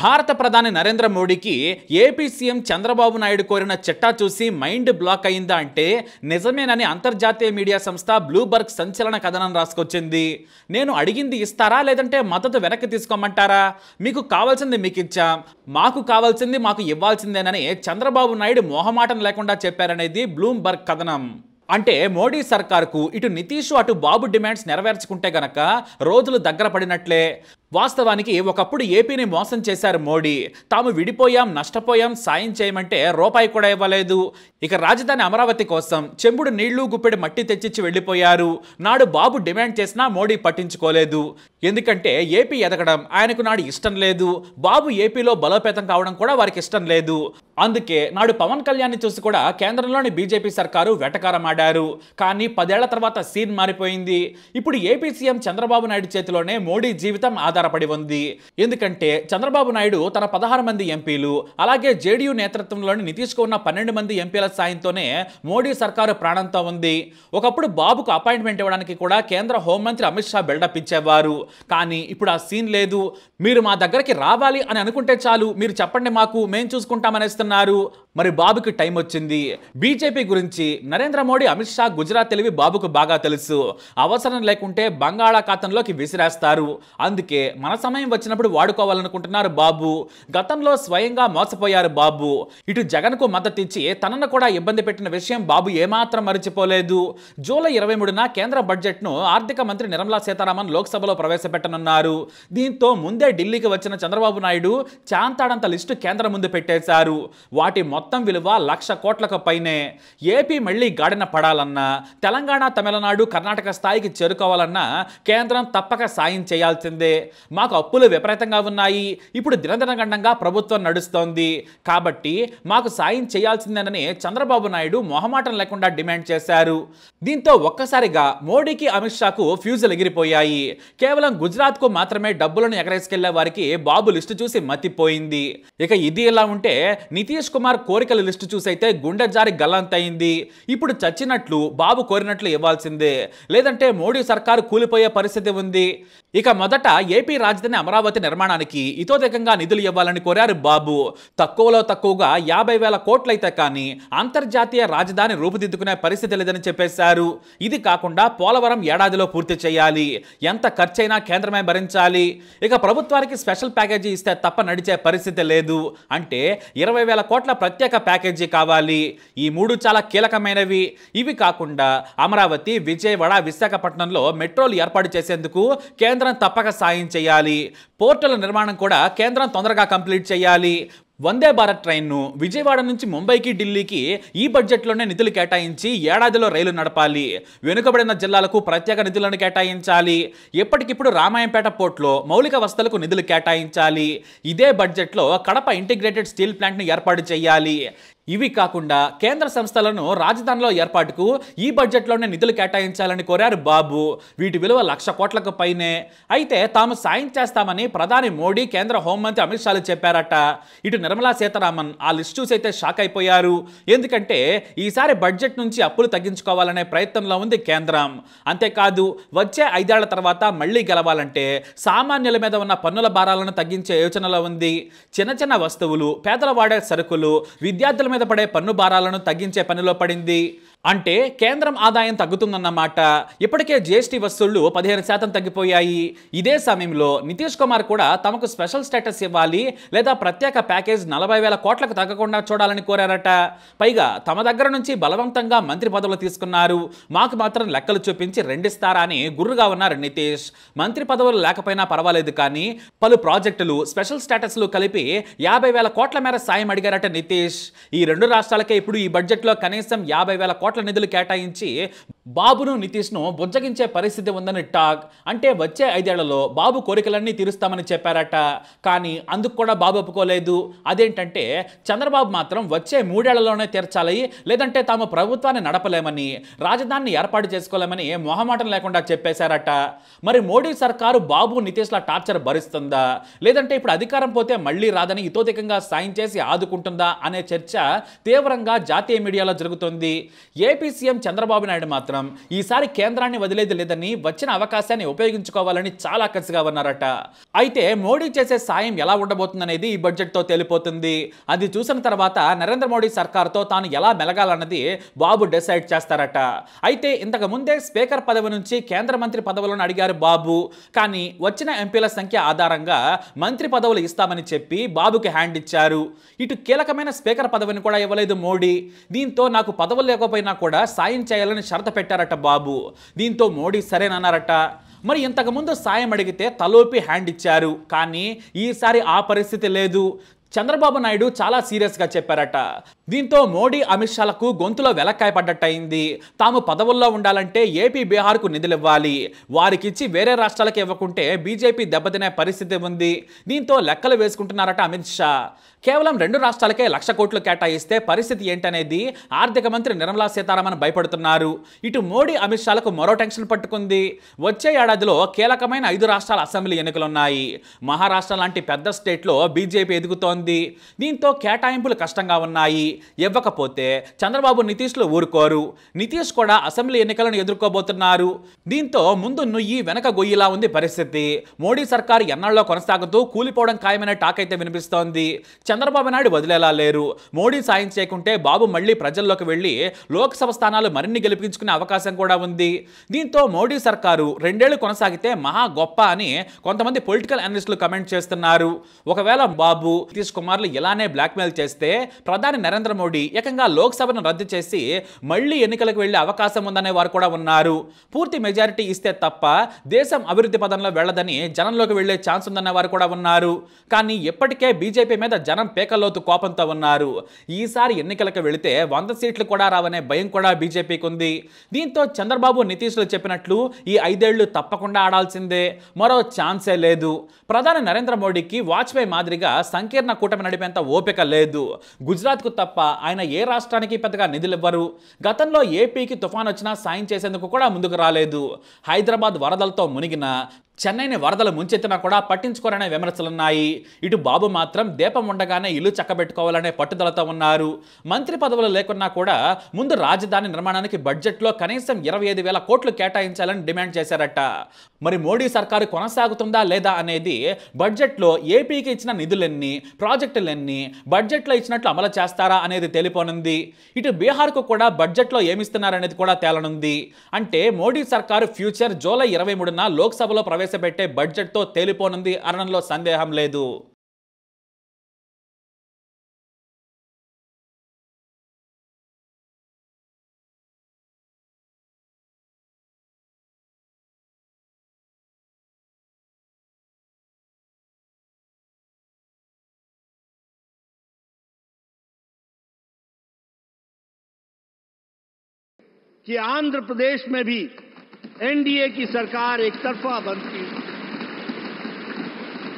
భారత ప్రధాని నరేంద్ర మోడీకి ఏపీ సీఎం చంద్రబాబు నాయుడు కోరిన చెట్టా చూసి మైండ్ బ్లాక్ అయిందా అంటే నిజమేనని అంతర్జాతీయ మీడియా సంస్థ బ్లూబర్గ్ సంచలన కథనం రాసుకొచ్చింది నేను అడిగింది ఇస్తారా లేదంటే మద్దతు వెనక్కి తీసుకోమంటారా మీకు కావాల్సింది మీకు ఇచ్చాం మాకు కావాల్సింది మాకు ఇవ్వాల్సిందేనని చంద్రబాబు నాయుడు మోహమాటం లేకుండా చెప్పారనేది బ్లూంబర్గ్ కథనం అంటే మోడీ సర్కార్కు ఇటు నితీష్ అటు బాబు డిమాండ్స్ నెరవేర్చుకుంటే గనక రోజులు దగ్గర పడినట్లే వాస్తవానికి ఒకప్పుడు ఏపీని మోసం చేశారు మోడీ తాము విడిపోయాం నష్టపోయాం సాయం చేయమంటే రూపాయి కూడా ఇవ్వలేదు ఇక రాజధాని అమరావతి కోసం చెంబుడు నీళ్లు గుప్పెడు మట్టి తెచ్చిచ్చి వెళ్ళిపోయారు నాడు బాబు డిమాండ్ చేసినా మోడీ పట్టించుకోలేదు ఎందుకంటే ఏపీ ఎదగడం ఆయనకు నాడు ఇష్టం లేదు బాబు ఏపీలో బలోపేతం కావడం కూడా వారికి ఇష్టం లేదు అందుకే నాడు పవన్ కళ్యాణ్ని చూసి కూడా కేంద్రంలోని బీజేపీ సర్కారు వెటకారమాడారు కానీ పదేళ్ల తర్వాత సీన్ మారిపోయింది ఇప్పుడు ఏపీ సీఎం చంద్రబాబు నాయుడు చేతిలోనే మోడీ జీవితం ఆధారం ఆధారపడి ఉంది ఎందుకంటే చంద్రబాబు నాయుడు తన పదహారు మంది ఎంపీలు అలాగే జేడీయూ నేతృత్వంలోని నితీష్ ఉన్న పన్నెండు మంది ఎంపీల సాయంతోనే మోడీ సర్కారు ప్రాణంతో ఉంది ఒకప్పుడు బాబుకు అపాయింట్మెంట్ ఇవ్వడానికి కూడా కేంద్ర హోంమంత్రి అమిత్ షా బిల్డప్ ఇచ్చేవారు కానీ ఇప్పుడు ఆ సీన్ లేదు మీరు మా దగ్గరికి రావాలి అని అనుకుంటే చాలు మీరు చెప్పండి మాకు మేము చూసుకుంటామనేస్తున్నారు మరి బాబుకి టైం వచ్చింది బీజేపీ గురించి నరేంద్ర మోడీ అమిత్ షా గుజరాత్ తెలివి బాబుకు బాగా తెలుసు అవసరం లేకుంటే బంగాళాఖాతంలోకి విసిరేస్తారు అందుకే మన సమయం వచ్చినప్పుడు వాడుకోవాలనుకుంటున్నారు బాబు గతంలో స్వయంగా మోసపోయారు బాబు ఇటు జగన్కు మద్దతు ఇచ్చి తనను కూడా ఇబ్బంది పెట్టిన విషయం బాబు ఏమాత్రం మరిచిపోలేదు జూలై ఇరవై మూడున కేంద్ర బడ్జెట్ను ఆర్థిక మంత్రి నిర్మలా సీతారామన్ లోక్సభలో ప్రవేశపెట్టనున్నారు దీంతో ముందే ఢిల్లీకి వచ్చిన చంద్రబాబు నాయుడు చాంతాడంత లిస్టు కేంద్రం ముందు పెట్టేశారు వాటి మొత్తం విలువ లక్ష కోట్లకు పైనే ఏపీ మళ్లీ గాడిన పడాలన్నా తెలంగాణ తమిళనాడు కర్ణాటక స్థాయికి చేరుకోవాలన్నా కేంద్రం తప్పక సాయం చేయాల్సిందే మాకు అప్పులు విపరీతంగా ఉన్నాయి ఇప్పుడు దినదినగండంగా ప్రభుత్వం నడుస్తోంది కాబట్టి మాకు సాయం చేయాల్సిందేనని చంద్రబాబు నాయుడు మొహమాటం లేకుండా డిమాండ్ చేశారు దీంతో ఒక్కసారిగా మోడీకి అమిత్ షాకు ఫ్యూజులు ఎగిరిపోయాయి కేవలం గుజరాత్కు మాత్రమే డబ్బులను ఎగరేసుకెళ్లే వారికి బాబు లిస్టు చూసి మతిపోయింది ఇక ఇది ఇలా ఉంటే నితీష్ కుమార్ కోరికల లిస్టు చూసైతే గుండె జారి గల్లంతయింది ఇప్పుడు చచ్చినట్లు బాబు కోరినట్లు ఇవ్వాల్సిందే లేదంటే మోడీ సర్కారు కూలిపోయే పరిస్థితి ఉంది ఇక మొదట ఏపీ రాజధాని అమరావతి నిర్మాణానికి ఇతోదేకంగా నిధులు ఇవ్వాలని కోరారు బాబు తక్కువలో తక్కువగా యాభై వేల కోట్లయితే కానీ అంతర్జాతీయ రాజధాని రూపుదిద్దుకునే పరిస్థితి లేదని చెప్పేశారు ఇది కాకుండా పోలవరం ఏడాదిలో పూర్తి చేయాలి ఎంత ఖర్చైనా కేంద్రమే భరించాలి ఇక ప్రభుత్వానికి స్పెషల్ ప్యాకేజీ ఇస్తే తప్ప నడిచే పరిస్థితి లేదు అంటే ఇరవై వేల కోట్ల ప్రత్యేక ప్యాకేజీ కావాలి ఈ మూడు చాలా కీలకమైనవి ఇవి కాకుండా అమరావతి విజయవాడ విశాఖపట్నంలో మెట్రోలు ఏర్పాటు చేసేందుకు కేంద్ర కేంద్రం తప్పక సాయం చేయాలి పోర్టుల నిర్మాణం కూడా కేంద్రం తొందరగా కంప్లీట్ చేయాలి వందే భారత్ ట్రైన్ను విజయవాడ నుంచి ముంబైకి ఢిల్లీకి ఈ బడ్జెట్లోనే నిధులు కేటాయించి ఏడాదిలో రైలు నడపాలి వెనుకబడిన జిల్లాలకు ప్రత్యేక నిధులను కేటాయించాలి ఎప్పటికిప్పుడు రామాయంపేట పోర్టులో మౌలిక వసతులకు నిధులు కేటాయించాలి ఇదే బడ్జెట్లో కడప ఇంటిగ్రేటెడ్ స్టీల్ ప్లాంట్ను ఏర్పాటు చేయాలి ఇవి కాకుండా కేంద్ర సంస్థలను రాజధానిలో ఏర్పాటుకు ఈ బడ్జెట్లోనే నిధులు కేటాయించాలని కోరారు బాబు వీటి విలువ లక్ష కోట్లకు పైనే అయితే తాము సాయం చేస్తామని ప్రధాని మోడీ కేంద్ర హోంమంత్రి అమిత్ షాలు చెప్పారట ఇటు నిర్మలా సీతారామన్ ఆ లిస్ట్ చూసి అయితే షాక్ అయిపోయారు ఎందుకంటే ఈసారి బడ్జెట్ నుంచి అప్పులు తగ్గించుకోవాలనే ప్రయత్నంలో ఉంది కేంద్రం అంతేకాదు వచ్చే ఐదేళ్ల తర్వాత మళ్లీ గెలవాలంటే సామాన్యుల మీద ఉన్న పన్నుల భారాలను తగ్గించే యోచనలో ఉంది చిన్న చిన్న వస్తువులు పేదల వాడే సరుకులు విద్యార్థుల మీద పడే పన్ను భారాలను తగ్గించే పనిలో పడింది అంటే కేంద్రం ఆదాయం తగ్గుతుందన్నమాట ఇప్పటికే జిఎస్టీ వసూళ్లు పదిహేను శాతం తగ్గిపోయాయి ఇదే సమయంలో నితీష్ కుమార్ కూడా తమకు స్పెషల్ స్టేటస్ ఇవ్వాలి లేదా ప్రత్యేక ప్యాకేజ్ నలభై వేల కోట్లకు తగ్గకుండా చూడాలని కోరారట పైగా తమ దగ్గర నుంచి బలవంతంగా మంత్రి పదవులు తీసుకున్నారు మాకు మాత్రం లెక్కలు చూపించి రెండిస్తారా అని గుర్రుగా ఉన్నారు నితీష్ మంత్రి పదవులు లేకపోయినా పర్వాలేదు కానీ పలు ప్రాజెక్టులు స్పెషల్ స్టేటస్లు కలిపి యాభై వేల కోట్ల మేర సాయం అడిగారట నితీష్ ఈ రెండు రాష్ట్రాలకే ఇప్పుడు ఈ బడ్జెట్లో కనీసం యాభై వేల కోట్ల కోట్ల నిధులు కేటాయించి బాబును నితీష్ను బుజ్జగించే పరిస్థితి ఉందని టాక్ అంటే వచ్చే ఐదేళ్లలో బాబు కోరికలన్నీ తీరుస్తామని చెప్పారట కానీ అందుకు కూడా బాబు ఒప్పుకోలేదు అదేంటంటే చంద్రబాబు మాత్రం వచ్చే మూడేళ్లలోనే తీర్చాలి లేదంటే తాము ప్రభుత్వాన్ని నడపలేమని రాజధానిని ఏర్పాటు చేసుకోలేమని మొహమాటం లేకుండా చెప్పేశారట మరి మోడీ సర్కారు బాబు నితీష్ల టార్చర్ భరిస్తుందా లేదంటే ఇప్పుడు అధికారం పోతే మళ్లీ రాదని ఇతోధికంగా సాయం చేసి ఆదుకుంటుందా అనే చర్చ తీవ్రంగా జాతీయ మీడియాలో జరుగుతుంది ఏపీ సీఎం చంద్రబాబు నాయుడు మాత్రం మాత్రం ఈసారి కేంద్రాన్ని వదిలేది లేదని వచ్చిన అవకాశాన్ని ఉపయోగించుకోవాలని చాలా కసిగా ఉన్నారట అయితే మోడీ చేసే సాయం ఎలా ఉండబోతుందనేది ఈ బడ్జెట్తో తెలిపోతుంది అది చూసిన తర్వాత నరేంద్ర మోడీ సర్కార్తో తాను ఎలా మెలగాలన్నది బాబు డిసైడ్ చేస్తారట అయితే ఇంతకు ముందే స్పీకర్ పదవి నుంచి కేంద్ర మంత్రి పదవులను అడిగారు బాబు కానీ వచ్చిన ఎంపీల సంఖ్య ఆధారంగా మంత్రి పదవులు ఇస్తామని చెప్పి బాబుకి హ్యాండ్ ఇచ్చారు ఇటు కీలకమైన స్పీకర్ పదవిని కూడా ఇవ్వలేదు మోడీ దీంతో నాకు పదవులు లేకపోయినా కూడా సాయం చేయాలని షరత పెట్టారట బాబు దీంతో మోడీ సరేనన్నారట మరి ఇంతకుముందు సాయం అడిగితే తలోపి హ్యాండ్ ఇచ్చారు కానీ ఈసారి ఆ పరిస్థితి లేదు చంద్రబాబు నాయుడు చాలా సీరియస్గా చెప్పారట దీంతో మోడీ అమిత్ షాలకు గొంతులో వెలక్కాయ పడ్డట్టయింది తాము పదవుల్లో ఉండాలంటే ఏపీ బీహార్కు నిధులివ్వాలి వారికిచ్చి వేరే రాష్ట్రాలకు ఇవ్వకుంటే బీజేపీ దెబ్బతినే పరిస్థితి ఉంది దీంతో లెక్కలు వేసుకుంటున్నారట అమిత్ షా కేవలం రెండు రాష్ట్రాలకే లక్ష కోట్లు కేటాయిస్తే పరిస్థితి ఏంటనేది ఆర్థిక మంత్రి నిర్మలా సీతారామన్ భయపడుతున్నారు ఇటు మోడీ అమిత్ షాలకు మరో టెన్షన్ పట్టుకుంది వచ్చే ఏడాదిలో కీలకమైన ఐదు రాష్ట్రాల అసెంబ్లీ ఎన్నికలున్నాయి మహారాష్ట్ర లాంటి పెద్ద స్టేట్లో బీజేపీ ఎదుగుతోంది దీంతో కేటాయింపులు కష్టంగా ఉన్నాయి ఇవ్వకపోతే చంద్రబాబు నితీష్లు ఊరుకోరు నితీష్ కూడా అసెంబ్లీ ఎన్నికలను ఎదుర్కోబోతున్నారు దీంతో ముందు నుయ్యి వెనక గొయ్యిలా ఉంది పరిస్థితి మోడీ సర్కారు ఎన్నాళ్ళలో కొనసాగుతూ కూలిపోవడం ఖాయమనే టాక్ అయితే వినిపిస్తోంది చంద్రబాబు నాయుడు వదిలేలా లేరు మోడీ సాయం చేయకుంటే బాబు మళ్లీ ప్రజల్లోకి వెళ్లి లోక్సభ స్థానాలు మరిన్ని గెలిపించుకునే అవకాశం కూడా ఉంది దీంతో మోడీ సర్కారు రెండేళ్లు కొనసాగితే మహా గొప్ప అని కొంతమంది పొలిటికల్ అనలిస్టులు కమెంట్ చేస్తున్నారు ఒకవేళ బాబు నితీష్ కుమార్లు ఇలానే బ్లాక్మెయిల్ చేస్తే ప్రధాని నరేంద్ర మోడీ ఏకంగా లోక్సభను రద్దు చేసి మళ్లీ ఎన్నికలకు వెళ్లే అవకాశం ఉందనే వారు కూడా ఉన్నారు పూర్తి మెజారిటీ ఇస్తే తప్ప దేశం అభివృద్ధి పదంలో వెళ్లదని జనంలోకి వెళ్లే ఛాన్స్ ఉందనే వారు కూడా ఉన్నారు కానీ ఇప్పటికే బీజేపీ మీద జనం మాత్రం పేకలోతు కోపంతో ఉన్నారు ఈసారి ఎన్నికలకు వెళితే వంద సీట్లు కూడా రావనే భయం కూడా బీజేపీకి ఉంది దీంతో చంద్రబాబు లో చెప్పినట్లు ఈ ఐదేళ్లు తప్పకుండా ఆడాల్సిందే మరో ఛాన్సే లేదు ప్రధాని నరేంద్ర మోడీకి వాజ్పేయి మాదిరిగా సంకీర్ణ కూటమి నడిపేంత ఓపిక లేదు గుజరాత్కు తప్ప ఆయన ఏ రాష్ట్రానికి పెద్దగా నిధులివ్వరు గతంలో ఏపీకి తుఫాన్ వచ్చినా సాయం చేసేందుకు కూడా ముందుకు రాలేదు హైదరాబాద్ వరదలతో మునిగిన చెన్నైని వరదలు ముంచెత్తినా కూడా పట్టించుకోరనే విమర్శలున్నాయి ఇటు బాబు మాత్రం దీపం ఉండగానే ఇల్లు చక్కబెట్టుకోవాలనే పట్టుదలతో ఉన్నారు మంత్రి పదవులు లేకున్నా కూడా ముందు రాజధాని నిర్మాణానికి బడ్జెట్లో కనీసం ఇరవై ఐదు వేల కోట్లు కేటాయించాలని డిమాండ్ చేశారట మరి మోడీ సర్కారు కొనసాగుతుందా లేదా అనేది బడ్జెట్లో ఏపీకి ఇచ్చిన నిధులెన్ని ప్రాజెక్టులెన్ని బడ్జెట్లో ఇచ్చినట్లు అమలు చేస్తారా అనేది తెలిపోనుంది ఇటు బీహార్కు కూడా బడ్జెట్లో ఏమిస్తున్నారనేది కూడా తేలనుంది అంటే మోడీ సర్కారు ఫ్యూచర్ జూలై ఇరవై మూడున లోక్సభలో ప్రవేశ ప్రవేశపెట్టే బడ్జెట్తో తేలిపోనుంది అనడంలో సందేహం లేదు कि आंध्र प्रदेश में भी एनडीए की सरकार एक तरफा बनती है